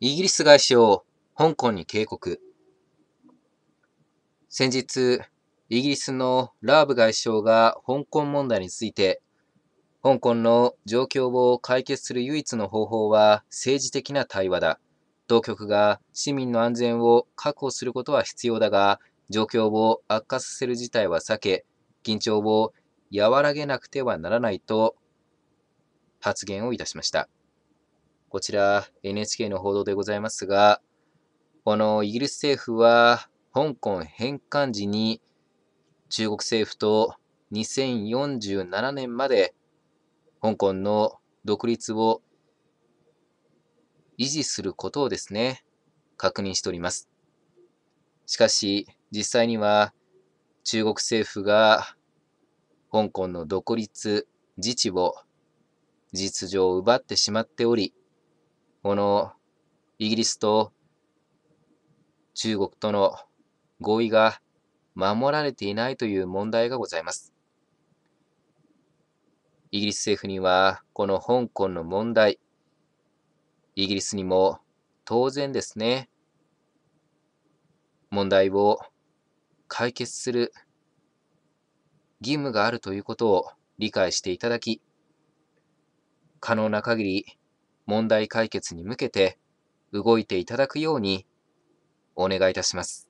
イギリス外相、香港に警告。先日、イギリスのラーブ外相が香港問題について、香港の状況を解決する唯一の方法は政治的な対話だ。当局が市民の安全を確保することは必要だが、状況を悪化させる事態は避け、緊張を和らげなくてはならないと発言をいたしました。こちら NHK の報道でございますが、このイギリス政府は、香港返還時に中国政府と2047年まで香港の独立を維持することをですね、確認しております。しかし、実際には中国政府が香港の独立、自治を事実上奪ってしまっており、このイギリスと中国との合意が守られていないという問題がございます。イギリス政府には、この香港の問題、イギリスにも当然ですね、問題を解決する義務があるということを理解していただき、可能な限り問題解決に向けて動いていただくようにお願いいたします。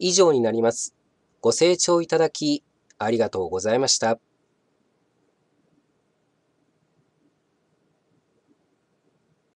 以上になります。ご清聴いただきありがとうございました。